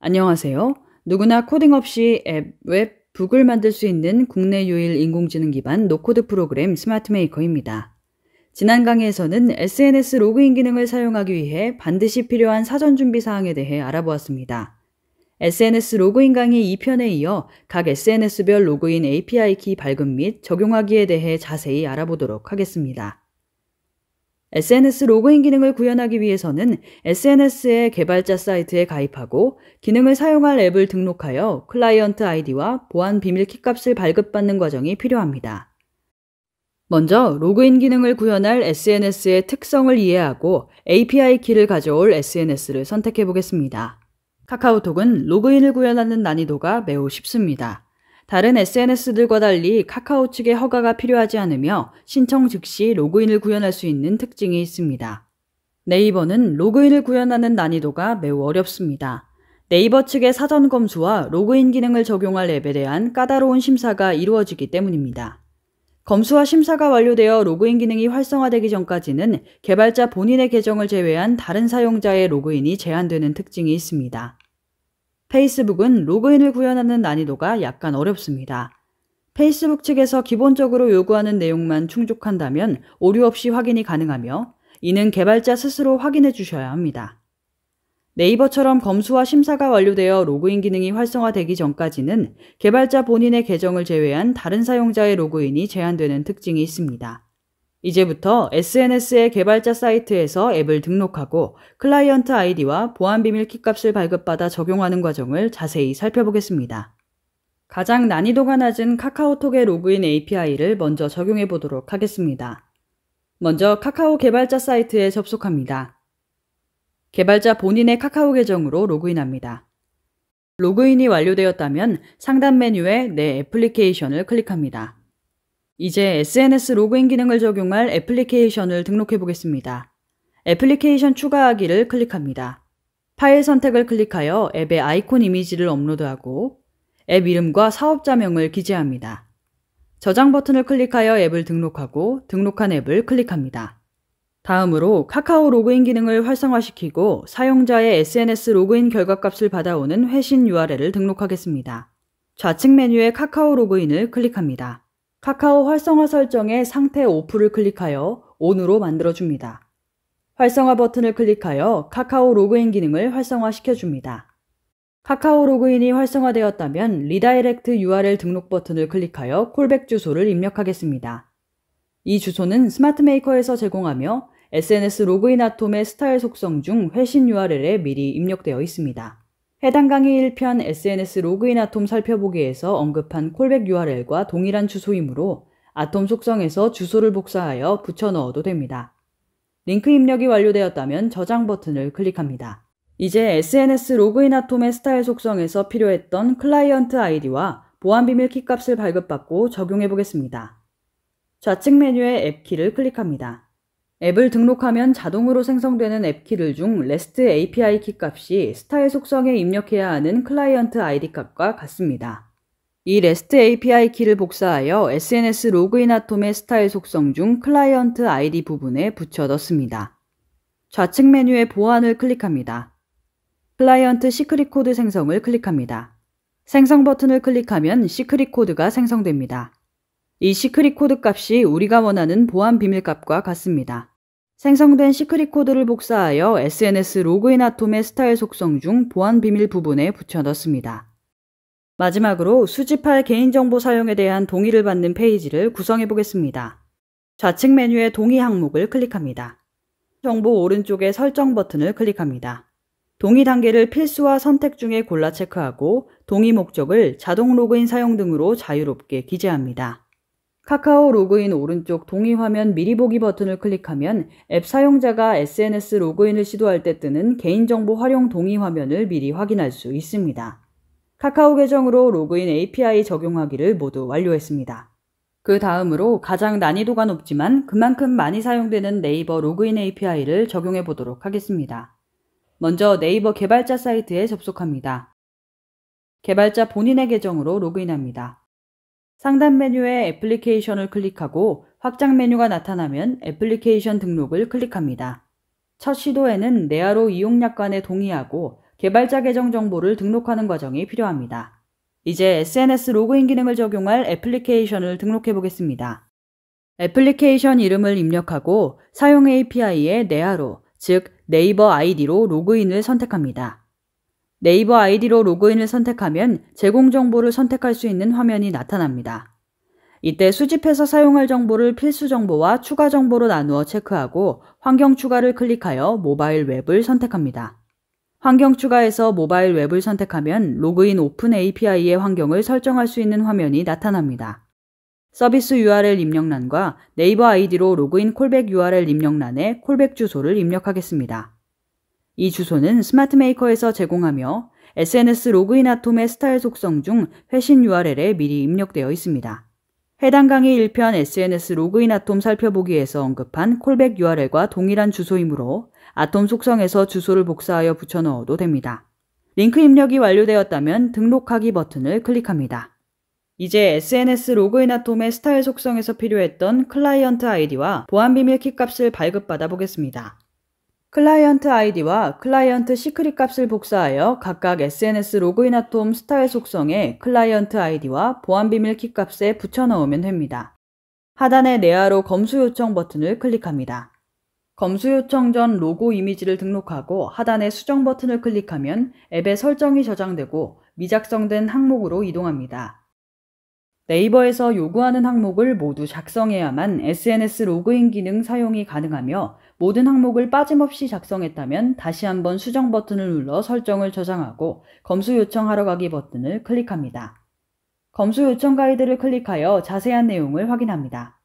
안녕하세요. 누구나 코딩 없이 앱, 웹, 북을 만들 수 있는 국내 유일 인공지능 기반 노코드 프로그램 스마트메이커입니다. 지난 강의에서는 SNS 로그인 기능을 사용하기 위해 반드시 필요한 사전 준비 사항에 대해 알아보았습니다. SNS 로그인 강의 2편에 이어 각 SNS별 로그인 API 키 발급 및 적용하기에 대해 자세히 알아보도록 하겠습니다. SNS 로그인 기능을 구현하기 위해서는 SNS의 개발자 사이트에 가입하고 기능을 사용할 앱을 등록하여 클라이언트 아이디와 보안 비밀 키값을 발급받는 과정이 필요합니다. 먼저 로그인 기능을 구현할 SNS의 특성을 이해하고 API 키를 가져올 SNS를 선택해 보겠습니다. 카카오톡은 로그인을 구현하는 난이도가 매우 쉽습니다. 다른 SNS들과 달리 카카오 측의 허가가 필요하지 않으며 신청 즉시 로그인을 구현할 수 있는 특징이 있습니다. 네이버는 로그인을 구현하는 난이도가 매우 어렵습니다. 네이버 측의 사전 검수와 로그인 기능을 적용할 앱에 대한 까다로운 심사가 이루어지기 때문입니다. 검수와 심사가 완료되어 로그인 기능이 활성화되기 전까지는 개발자 본인의 계정을 제외한 다른 사용자의 로그인이 제한되는 특징이 있습니다. 페이스북은 로그인을 구현하는 난이도가 약간 어렵습니다. 페이스북 측에서 기본적으로 요구하는 내용만 충족한다면 오류 없이 확인이 가능하며 이는 개발자 스스로 확인해 주셔야 합니다. 네이버처럼 검수와 심사가 완료되어 로그인 기능이 활성화되기 전까지는 개발자 본인의 계정을 제외한 다른 사용자의 로그인이 제한되는 특징이 있습니다. 이제부터 SNS의 개발자 사이트에서 앱을 등록하고 클라이언트 아이디와 보안 비밀 키값을 발급받아 적용하는 과정을 자세히 살펴보겠습니다. 가장 난이도가 낮은 카카오톡의 로그인 API를 먼저 적용해 보도록 하겠습니다. 먼저 카카오 개발자 사이트에 접속합니다. 개발자 본인의 카카오 계정으로 로그인합니다. 로그인이 완료되었다면 상단 메뉴에 내 애플리케이션을 클릭합니다. 이제 SNS 로그인 기능을 적용할 애플리케이션을 등록해 보겠습니다. 애플리케이션 추가하기를 클릭합니다. 파일 선택을 클릭하여 앱의 아이콘 이미지를 업로드하고 앱 이름과 사업자명을 기재합니다. 저장 버튼을 클릭하여 앱을 등록하고 등록한 앱을 클릭합니다. 다음으로 카카오 로그인 기능을 활성화시키고 사용자의 SNS 로그인 결과값을 받아오는 회신 URL을 등록하겠습니다. 좌측 메뉴에 카카오 로그인을 클릭합니다. 카카오 활성화 설정의 상태 오프를 클릭하여 ON으로 만들어줍니다. 활성화 버튼을 클릭하여 카카오 로그인 기능을 활성화시켜줍니다. 카카오 로그인이 활성화되었다면 리다이렉트 URL 등록 버튼을 클릭하여 콜백 주소를 입력하겠습니다. 이 주소는 스마트메이커에서 제공하며 SNS 로그인 아톰의 스타일 속성 중 회신 URL에 미리 입력되어 있습니다. 해당 강의 1편 SNS 로그인 아톰 살펴보기에서 언급한 콜백 URL과 동일한 주소이므로 아톰 속성에서 주소를 복사하여 붙여 넣어도 됩니다. 링크 입력이 완료되었다면 저장 버튼을 클릭합니다. 이제 SNS 로그인 아톰의 스타일 속성에서 필요했던 클라이언트 아이디와 보안 비밀 키값을 발급받고 적용해 보겠습니다. 좌측 메뉴의 앱키를 클릭합니다. 앱을 등록하면 자동으로 생성되는 앱키들 중 REST API 키 값이 스타의 속성에 입력해야 하는 클라이언트 ID 값과 같습니다. 이 REST API 키를 복사하여 SNS 로그인 아톰의 스타의 속성 중 클라이언트 ID 부분에 붙여 넣습니다. 좌측 메뉴의 보안을 클릭합니다. 클라이언트 시크릿 코드 생성을 클릭합니다. 생성 버튼을 클릭하면 시크릿 코드가 생성됩니다. 이 시크릿 코드 값이 우리가 원하는 보안 비밀 값과 같습니다. 생성된 시크릿 코드를 복사하여 SNS 로그인 아톰의 스타일 속성 중 보안 비밀 부분에 붙여넣습니다. 마지막으로 수집할 개인정보 사용에 대한 동의를 받는 페이지를 구성해 보겠습니다. 좌측 메뉴의 동의 항목을 클릭합니다. 정보 오른쪽에 설정 버튼을 클릭합니다. 동의 단계를 필수와 선택 중에 골라 체크하고 동의 목적을 자동 로그인 사용 등으로 자유롭게 기재합니다. 카카오 로그인 오른쪽 동의 화면 미리 보기 버튼을 클릭하면 앱 사용자가 SNS 로그인을 시도할 때 뜨는 개인정보 활용 동의 화면을 미리 확인할 수 있습니다. 카카오 계정으로 로그인 API 적용하기를 모두 완료했습니다. 그 다음으로 가장 난이도가 높지만 그만큼 많이 사용되는 네이버 로그인 API를 적용해 보도록 하겠습니다. 먼저 네이버 개발자 사이트에 접속합니다. 개발자 본인의 계정으로 로그인합니다. 상단 메뉴에 애플리케이션을 클릭하고 확장 메뉴가 나타나면 애플리케이션 등록을 클릭합니다. 첫 시도에는 내아로 이용약 관에 동의하고 개발자 계정 정보를 등록하는 과정이 필요합니다. 이제 SNS 로그인 기능을 적용할 애플리케이션을 등록해 보겠습니다. 애플리케이션 이름을 입력하고 사용 a p i 에 내아로, 즉 네이버 아이디로 로그인을 선택합니다. 네이버 아이디로 로그인을 선택하면 제공 정보를 선택할 수 있는 화면이 나타납니다. 이때 수집해서 사용할 정보를 필수 정보와 추가 정보로 나누어 체크하고 환경 추가를 클릭하여 모바일 웹을 선택합니다. 환경 추가에서 모바일 웹을 선택하면 로그인 오픈 API의 환경을 설정할 수 있는 화면이 나타납니다. 서비스 URL 입력란과 네이버 아이디로 로그인 콜백 URL 입력란에 콜백 주소를 입력하겠습니다. 이 주소는 스마트메이커에서 제공하며 SNS 로그인 아톰의 스타일 속성 중 회신 URL에 미리 입력되어 있습니다. 해당 강의 1편 SNS 로그인 아톰 살펴보기에서 언급한 콜백 URL과 동일한 주소이므로 아톰 속성에서 주소를 복사하여 붙여넣어도 됩니다. 링크 입력이 완료되었다면 등록하기 버튼을 클릭합니다. 이제 SNS 로그인 아톰의 스타일 속성에서 필요했던 클라이언트 아이디와 보안 비밀 키값을 발급받아 보겠습니다. 클라이언트 아이디와 클라이언트 시크릿 값을 복사하여 각각 SNS 로그인 아톰 스타의 속성에 클라이언트 아이디와 보안 비밀 키 값에 붙여넣으면 됩니다. 하단의 내하로 검수 요청 버튼을 클릭합니다. 검수 요청 전 로고 이미지를 등록하고 하단의 수정 버튼을 클릭하면 앱의 설정이 저장되고 미작성된 항목으로 이동합니다. 네이버에서 요구하는 항목을 모두 작성해야만 SNS 로그인 기능 사용이 가능하며 모든 항목을 빠짐없이 작성했다면 다시 한번 수정 버튼을 눌러 설정을 저장하고 검수 요청하러 가기 버튼을 클릭합니다. 검수 요청 가이드를 클릭하여 자세한 내용을 확인합니다.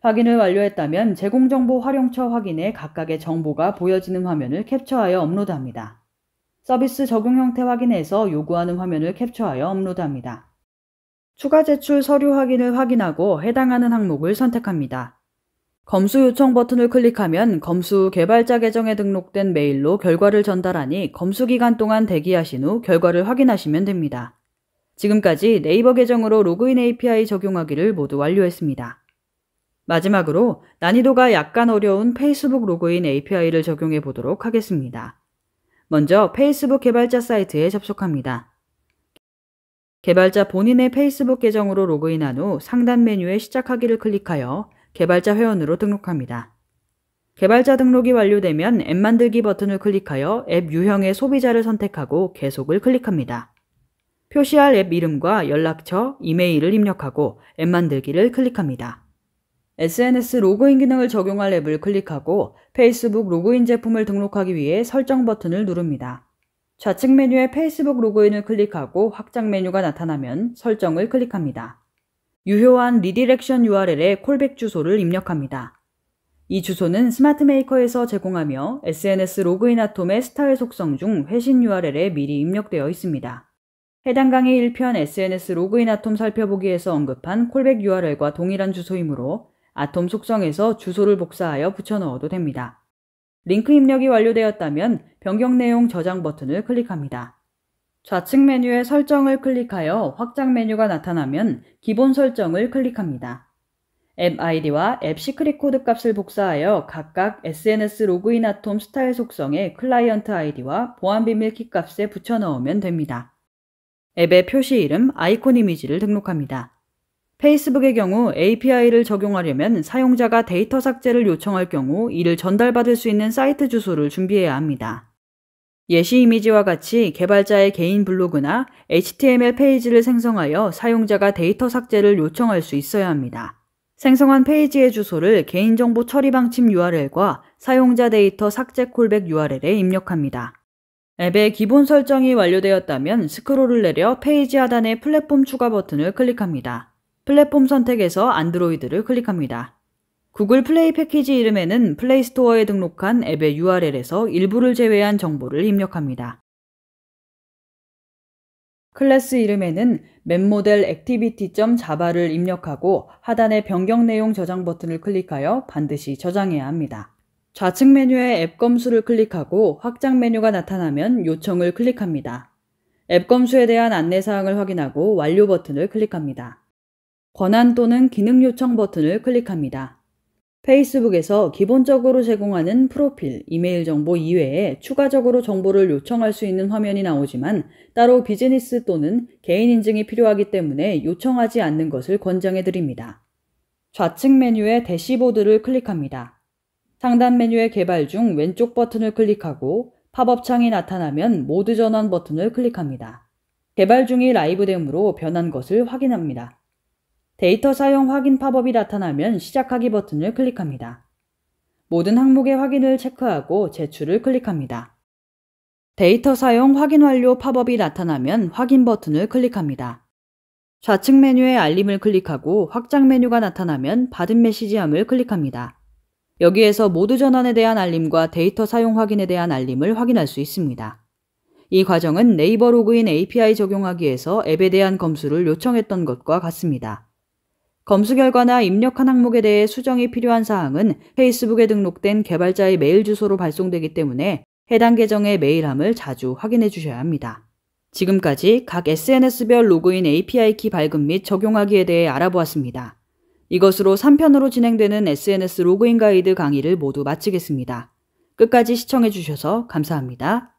확인을 완료했다면 제공정보 활용처 확인에 각각의 정보가 보여지는 화면을 캡처하여 업로드합니다. 서비스 적용 형태 확인에서 요구하는 화면을 캡처하여 업로드합니다. 추가 제출 서류 확인을 확인하고 해당하는 항목을 선택합니다. 검수 요청 버튼을 클릭하면 검수 개발자 계정에 등록된 메일로 결과를 전달하니 검수 기간 동안 대기하신 후 결과를 확인하시면 됩니다. 지금까지 네이버 계정으로 로그인 API 적용하기를 모두 완료했습니다. 마지막으로 난이도가 약간 어려운 페이스북 로그인 API를 적용해 보도록 하겠습니다. 먼저 페이스북 개발자 사이트에 접속합니다. 개발자 본인의 페이스북 계정으로 로그인한 후 상단 메뉴의 시작하기를 클릭하여 개발자 회원으로 등록합니다. 개발자 등록이 완료되면 앱 만들기 버튼을 클릭하여 앱 유형의 소비자를 선택하고 계속을 클릭합니다. 표시할 앱 이름과 연락처, 이메일을 입력하고 앱 만들기를 클릭합니다. SNS 로그인 기능을 적용할 앱을 클릭하고 페이스북 로그인 제품을 등록하기 위해 설정 버튼을 누릅니다. 좌측 메뉴에 페이스북 로그인을 클릭하고 확장 메뉴가 나타나면 설정을 클릭합니다. 유효한 리디렉션 URL의 콜백 주소를 입력합니다. 이 주소는 스마트 메이커에서 제공하며 SNS 로그인 아톰의 스타일 속성 중 회신 URL에 미리 입력되어 있습니다. 해당 강의 1편 SNS 로그인 아톰 살펴보기에서 언급한 콜백 URL과 동일한 주소이므로 아톰 속성에서 주소를 복사하여 붙여 넣어도 됩니다. 링크 입력이 완료되었다면 변경 내용 저장 버튼을 클릭합니다. 좌측 메뉴의 설정을 클릭하여 확장 메뉴가 나타나면 기본 설정을 클릭합니다. 앱 아이디와 앱 시크릿 코드 값을 복사하여 각각 SNS 로그인 아톰 스타일 속성의 클라이언트 아이디와 보안 비밀 키 값에 붙여 넣으면 됩니다. 앱의 표시 이름, 아이콘 이미지를 등록합니다. 페이스북의 경우 API를 적용하려면 사용자가 데이터 삭제를 요청할 경우 이를 전달받을 수 있는 사이트 주소를 준비해야 합니다. 예시 이미지와 같이 개발자의 개인 블로그나 HTML 페이지를 생성하여 사용자가 데이터 삭제를 요청할 수 있어야 합니다. 생성한 페이지의 주소를 개인정보 처리 방침 URL과 사용자 데이터 삭제 콜백 URL에 입력합니다. 앱의 기본 설정이 완료되었다면 스크롤을 내려 페이지 하단의 플랫폼 추가 버튼을 클릭합니다. 플랫폼 선택에서 안드로이드를 클릭합니다. 구글 플레이 패키지 이름에는 플레이스토어에 등록한 앱의 URL에서 일부를 제외한 정보를 입력합니다. 클래스 이름에는 맵모델 activity.java를 입력하고 하단의 변경 내용 저장 버튼을 클릭하여 반드시 저장해야 합니다. 좌측 메뉴의 앱 검수를 클릭하고 확장 메뉴가 나타나면 요청을 클릭합니다. 앱 검수에 대한 안내사항을 확인하고 완료 버튼을 클릭합니다. 권한 또는 기능 요청 버튼을 클릭합니다. 페이스북에서 기본적으로 제공하는 프로필, 이메일 정보 이외에 추가적으로 정보를 요청할 수 있는 화면이 나오지만 따로 비즈니스 또는 개인 인증이 필요하기 때문에 요청하지 않는 것을 권장해 드립니다. 좌측 메뉴의 대시보드를 클릭합니다. 상단 메뉴의 개발 중 왼쪽 버튼을 클릭하고 팝업 창이 나타나면 모드 전환 버튼을 클릭합니다. 개발 중이 라이브 됨으로 변한 것을 확인합니다. 데이터 사용 확인 팝업이 나타나면 시작하기 버튼을 클릭합니다. 모든 항목의 확인을 체크하고 제출을 클릭합니다. 데이터 사용 확인 완료 팝업이 나타나면 확인 버튼을 클릭합니다. 좌측 메뉴의 알림을 클릭하고 확장 메뉴가 나타나면 받은 메시지함을 클릭합니다. 여기에서 모드 전환에 대한 알림과 데이터 사용 확인에 대한 알림을 확인할 수 있습니다. 이 과정은 네이버 로그인 API 적용하기에서 앱에 대한 검수를 요청했던 것과 같습니다. 검수 결과나 입력한 항목에 대해 수정이 필요한 사항은 페이스북에 등록된 개발자의 메일 주소로 발송되기 때문에 해당 계정의 메일함을 자주 확인해 주셔야 합니다. 지금까지 각 SNS별 로그인 API 키 발급 및 적용하기에 대해 알아보았습니다. 이것으로 3편으로 진행되는 SNS 로그인 가이드 강의를 모두 마치겠습니다. 끝까지 시청해 주셔서 감사합니다.